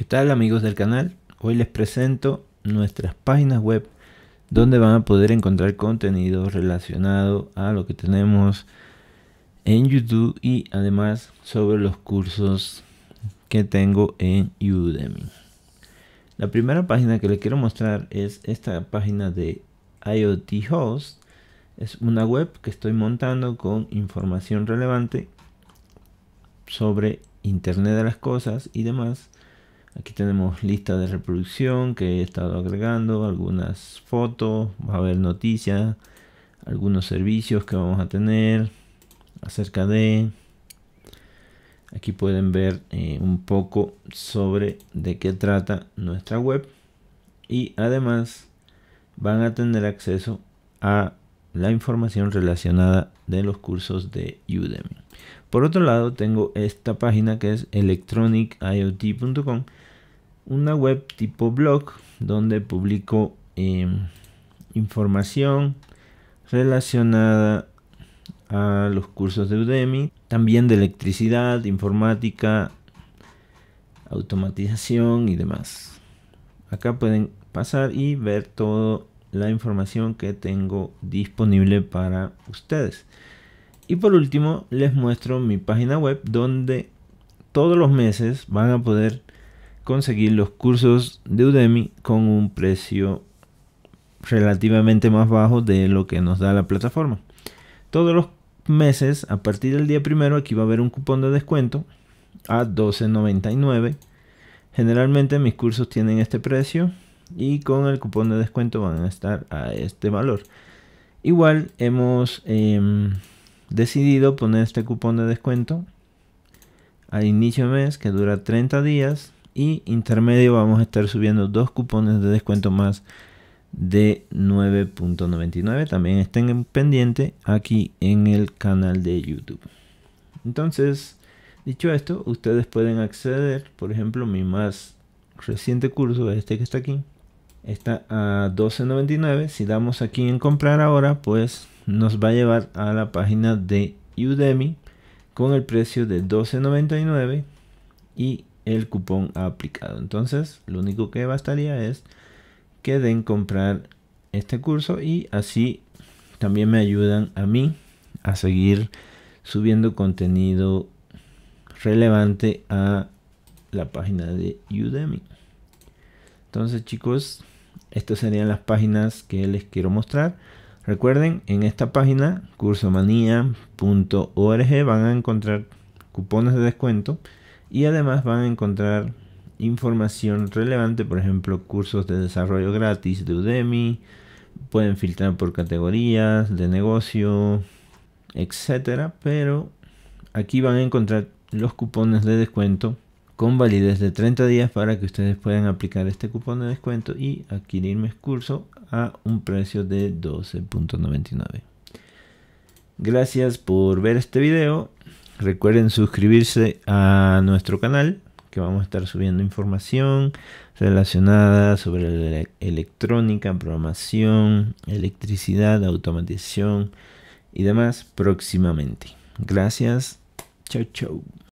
¿Qué tal amigos del canal? Hoy les presento nuestras páginas web donde van a poder encontrar contenido relacionado a lo que tenemos en YouTube y además sobre los cursos que tengo en Udemy. La primera página que les quiero mostrar es esta página de IoT Host. Es una web que estoy montando con información relevante sobre Internet de las Cosas y demás Aquí tenemos lista de reproducción que he estado agregando, algunas fotos, va a haber noticias, algunos servicios que vamos a tener acerca de... Aquí pueden ver eh, un poco sobre de qué trata nuestra web y además van a tener acceso a la información relacionada de los cursos de Udemy. Por otro lado, tengo esta página que es electroniciot.com, una web tipo blog donde publico em, información relacionada a los cursos de Udemy, también de electricidad, informática, automatización y demás. Acá pueden pasar y ver todo la información que tengo disponible para ustedes. Y por último, les muestro mi página web donde todos los meses van a poder conseguir los cursos de Udemy con un precio relativamente más bajo de lo que nos da la plataforma. Todos los meses, a partir del día primero, aquí va a haber un cupón de descuento a $12.99. Generalmente mis cursos tienen este precio y con el cupón de descuento van a estar a este valor. Igual hemos em, decidido poner este cupón de descuento al inicio de mes que dura 30 días y intermedio vamos a estar subiendo dos cupones de descuento más de 9.99 también estén pendiente aquí en el canal de youtube entonces dicho esto ustedes pueden acceder por ejemplo mi más reciente curso este que está aquí está a 12.99 si damos aquí en comprar ahora pues nos va a llevar a la página de Udemy con el precio de 12.99 y el cupón aplicado entonces lo único que bastaría es que den comprar este curso y así también me ayudan a mí a seguir subiendo contenido relevante a la página de Udemy entonces chicos estas serían las páginas que les quiero mostrar. Recuerden, en esta página, cursomanía.org, van a encontrar cupones de descuento y además van a encontrar información relevante, por ejemplo, cursos de desarrollo gratis de Udemy, pueden filtrar por categorías de negocio, etcétera, pero aquí van a encontrar los cupones de descuento con validez de 30 días para que ustedes puedan aplicar este cupón de descuento y adquirir mi curso a un precio de 12.99. Gracias por ver este video. Recuerden suscribirse a nuestro canal que vamos a estar subiendo información relacionada sobre electrónica, programación, electricidad, automatización y demás próximamente. Gracias. Chau, chau.